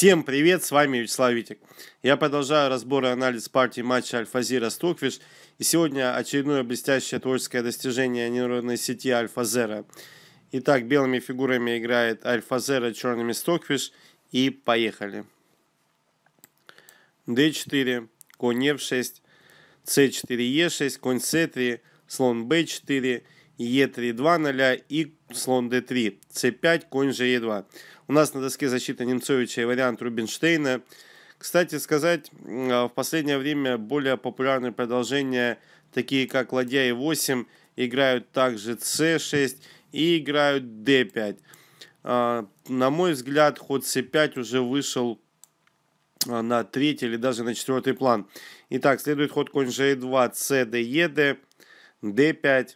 Всем привет, с вами Вячеслав Витик. Я продолжаю разбор и анализ партии матча Альфазира Стоквиш. И сегодня очередное блестящее творческое достижение нейронной сети Альфазера. Итак, белыми фигурами играет Альфазера, черными Стоквиш. И поехали. d4, конь f6, c4, e6, конь c3, слон b4, Е3 2-0 и слон d 3 c 5 конь же Е2. У нас на доске защита Немцовича и вариант Рубинштейна. Кстати сказать, а, в последнее время более популярные продолжения, такие как ладья и 8, играют также c 6 и играют d 5 а, На мой взгляд, ход c 5 уже вышел а, на третий или даже на четвертый план. Итак, следует ход конь g 2 С, d Е, Д, Д5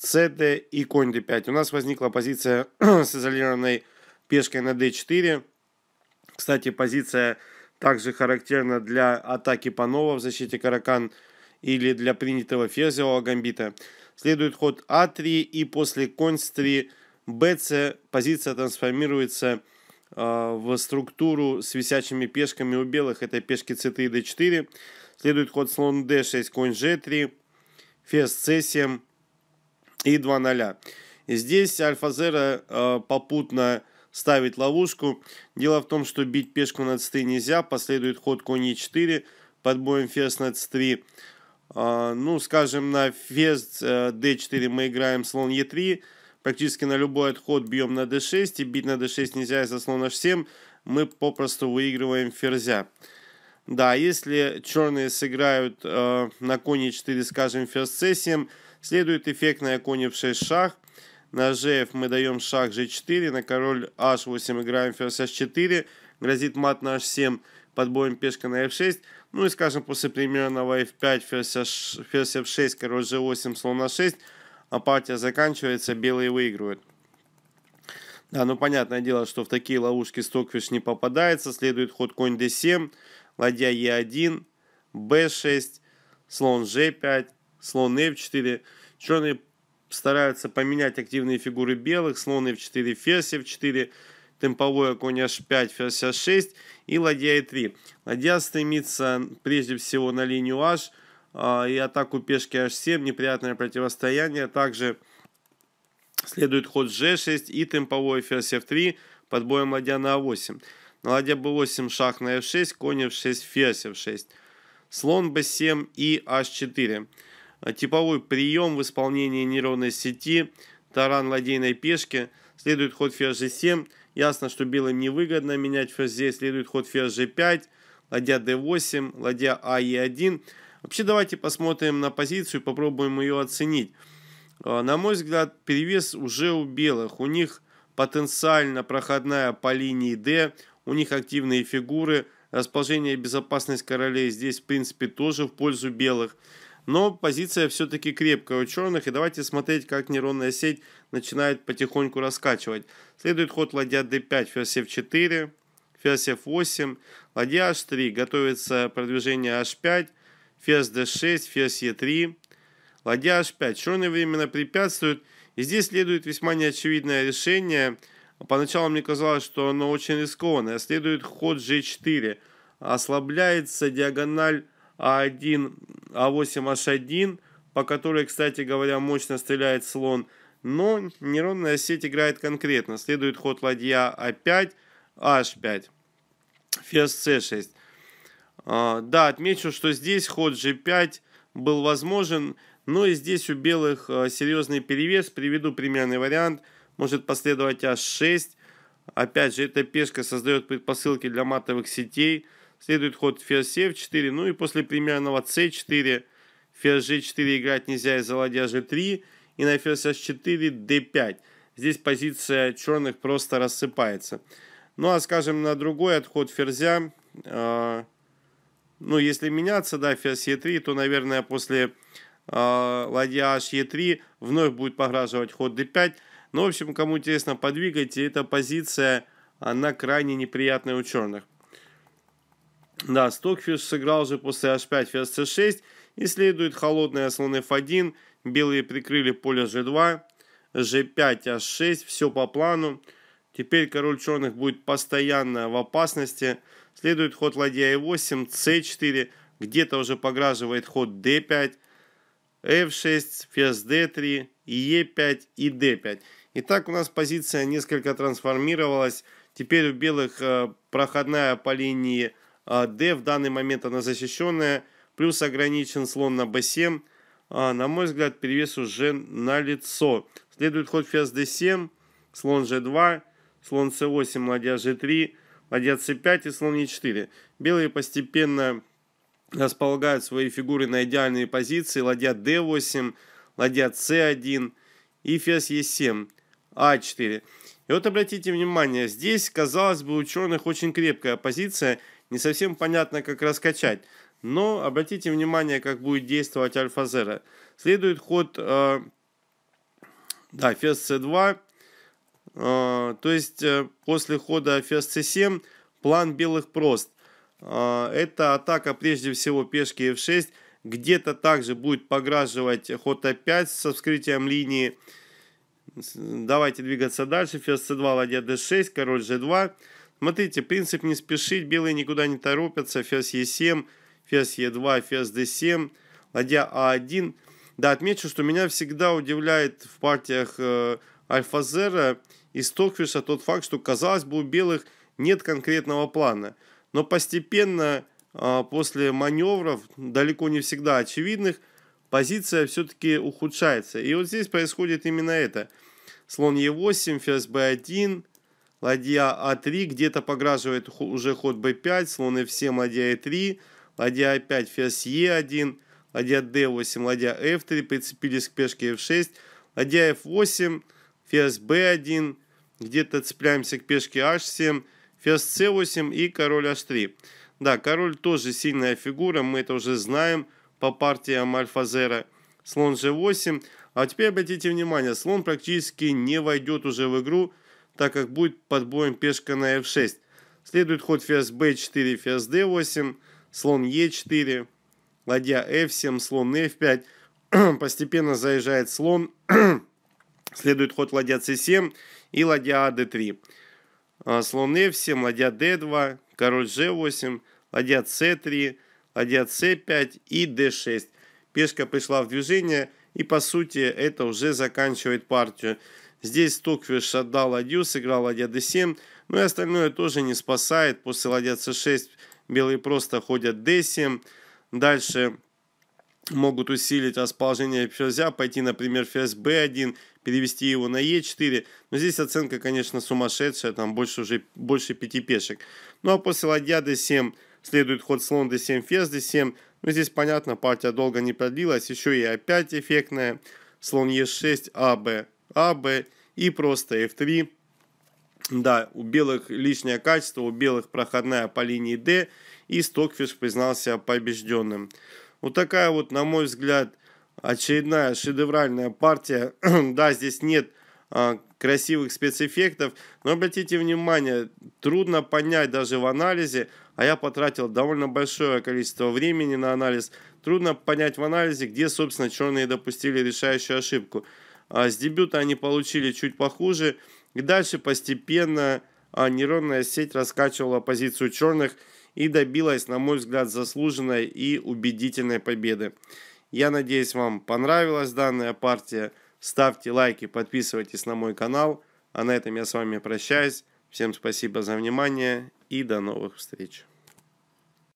cd и конь d5. У нас возникла позиция с изолированной пешкой на d4. Кстати, позиция также характерна для атаки панова в защите каракан или для принятого ферзевого гамбита. Следует ход а3 и после конь с 3 bc позиция трансформируется э, в структуру с висячими пешками у белых. Это пешки c3 и d4. Следует ход слон d6, конь g3, ферзь c7, и 2-0. Здесь Альфа-Зера э, попутно ставит ловушку. Дело в том, что бить пешку на c3 нельзя. Последует ход конь e4 под боем ферзь на c3. Э, ну, скажем, на ферзь э, d4 мы играем слон e3. Практически на любой отход бьем на d6. И бить на d6 нельзя из-за слона h7. Мы попросту выигрываем ферзя. Да, если черные сыграют э, на коне e4, скажем, ферзь c7, Следует эффектная конь f6 шах. На gf мы даем шах g4, на король h8 играем ферзь h4, грозит мат на h7, под пешка на f6. Ну и скажем, после примерного f5, ферзь, f6, король g8, слон h6, а партия заканчивается, белые выигрывают. Да, ну понятное дело, что в такие ловушки Стоквиш не попадается. Следует ход конь d7, ладья e1, b6, слон g5, слон f4. Черные стараются поменять активные фигуры белых, слон f4, ферзь f4, темповое конь h5, ферзь h6 и ладья e3. Ладья стремится прежде всего на линию h а, и атаку пешки h7, неприятное противостояние. Также следует ход g6 и темповой ферзь f3 под боем ладья на a8. А на ладья b8 шах на f6, конь f6, ферзь f6. Слон b7 и h4. Э, типовой прием в исполнении нейронной сети, таран ладейной пешки, следует ход ферзь g7, ясно, что белым невыгодно менять ферзей, следует ход ферзь g5, ладья d8, ладья а e1. Вообще давайте посмотрим на позицию, попробуем ее оценить. Э, на мой взгляд, перевес уже у белых. У них потенциально проходная по линии D, у них активные фигуры, расположение и безопасность королей здесь, в принципе, тоже в пользу белых. Но позиция все-таки крепкая у черных, и давайте смотреть, как нейронная сеть начинает потихоньку раскачивать. Следует ход ладья d5, ферзь f4, ферзь f8, ладья h3, готовится продвижение h5, ферзь d6, ферзь e3, ладья h5. Черные временно препятствуют, и здесь следует весьма неочевидное решение. Поначалу мне казалось, что оно очень рискованное. Следует ход g4, ослабляется диагональ а1, А8H1, по которой, кстати говоря, мощно стреляет слон. Но нейронная сеть играет конкретно. Следует ход ладья А5, H5, ферзь C6. Да, отмечу, что здесь ход G5 был возможен, но и здесь у белых а, серьезный перевес. Приведу примерный вариант. Может последовать H6. Опять же, эта пешка создает предпосылки для матовых сетей – следует ход ферзь f4, ну и после примерного c4, ферзь g4 играть нельзя из-за ладья g3, и на ферзь h4 d5. Здесь позиция черных просто рассыпается. Ну а скажем на другой отход ферзя, э, ну если меняться, да, ферзь e3, то наверное после э, ладья h e3 вновь будет пограживать ход d5. Ну в общем, кому интересно, подвигайте, эта позиция, она а, крайне неприятная у черных. Да, Стокфиш сыграл же после h5, ферзь c6. И следует холодная слон f1. Белые прикрыли поле g2. g5, h6. Все по плану. Теперь король черных будет постоянно в опасности. Следует ход ладья e8, c4. Где-то уже пограживает ход d5, f6, ферзь d3, e5 и d5. Итак, у нас позиция несколько трансформировалась. Теперь у белых э, проходная по линии а, D в данный момент она защищенная. Плюс ограничен слон на B7. А, на мой взгляд, перевес уже на лицо. Следует ход ферзь D7, слон G2, слон C8, ладья G3, ладья C5 и слон E4. Белые постепенно располагают свои фигуры на идеальные позиции. Ладья D8, ладья C1 и ферзь E7, a 4 И вот обратите внимание, здесь, казалось бы, у черных очень крепкая позиция – не совсем понятно, как раскачать. Но обратите внимание, как будет действовать альфа-0. Следует ход э, да, ферзь с 2 Э, то есть э, после хода ферзь с 7 план белых прост. Э, это атака прежде всего пешки f6. Где-то также будет пограживать ход a5 а со вскрытием линии. Давайте двигаться дальше. Ферзь с 2 ладья d6, король g2. Смотрите, принцип не спешить, белые никуда не торопятся, ферзь Е7, ферзь Е2, ферзь Д7, ладья А1. Да, отмечу, что меня всегда удивляет в партиях э, Альфа-Зера и Стокфиша тот факт, что, казалось бы, у белых нет конкретного плана. Но постепенно, э, после маневров, далеко не всегда очевидных, позиция все-таки ухудшается. И вот здесь происходит именно это. Слон Е8, ферзь Б1, ладья А3, где-то пограживает уже ход Б5, слон F7, ладья E3, э ладья А5, ферзь Е1, ладья D8, ладья F3, прицепились к пешке F6, ладья F8, ферзь B1, где-то цепляемся к пешке H7, ферзь C8 и король H3. Да, король тоже сильная фигура, мы это уже знаем по партиям Альфа-Зера. Слон G8. А теперь обратите внимание, слон практически не войдет уже в игру, так как будет под боем пешка на f6. Следует ход ферзь b4, ферзь d8, слон e4, ладья f7, слон f5. Постепенно заезжает слон, следует ход ладья c7 и ладья ad3. А а, слон f7, ладья d2, король g8, ладья c3, ладья c5 и d6. Пешка пришла в движение и по сути это уже заканчивает партию. Здесь Стоквиш отдал ладью, сыграл ладья d7, ну и остальное тоже не спасает. После ладья c6 белые просто ходят d7. Дальше могут усилить расположение ферзя, пойти, например, ферзь b1, перевести его на e4. Но здесь оценка, конечно, сумасшедшая, там больше уже больше пяти пешек. Ну а после ладья d7 следует ход слон d7, ферзь d7. Ну здесь понятно, партия долго не продлилась, еще и опять эффектная. Слон e6, а, b, АБ и просто F3. Да, у белых лишнее качество, у белых проходная по линии D, и Стокфиш признался побежденным. Вот такая вот, на мой взгляд, очередная шедевральная партия. да, здесь нет а, красивых спецэффектов, но обратите внимание, трудно понять даже в анализе, а я потратил довольно большое количество времени на анализ, трудно понять в анализе, где, собственно, черные допустили решающую ошибку. А с дебюта они получили чуть похуже. И дальше постепенно а, нейронная сеть раскачивала позицию черных и добилась, на мой взгляд, заслуженной и убедительной победы. Я надеюсь, вам понравилась данная партия. Ставьте лайки, подписывайтесь на мой канал. А на этом я с вами прощаюсь. Всем спасибо за внимание и до новых встреч.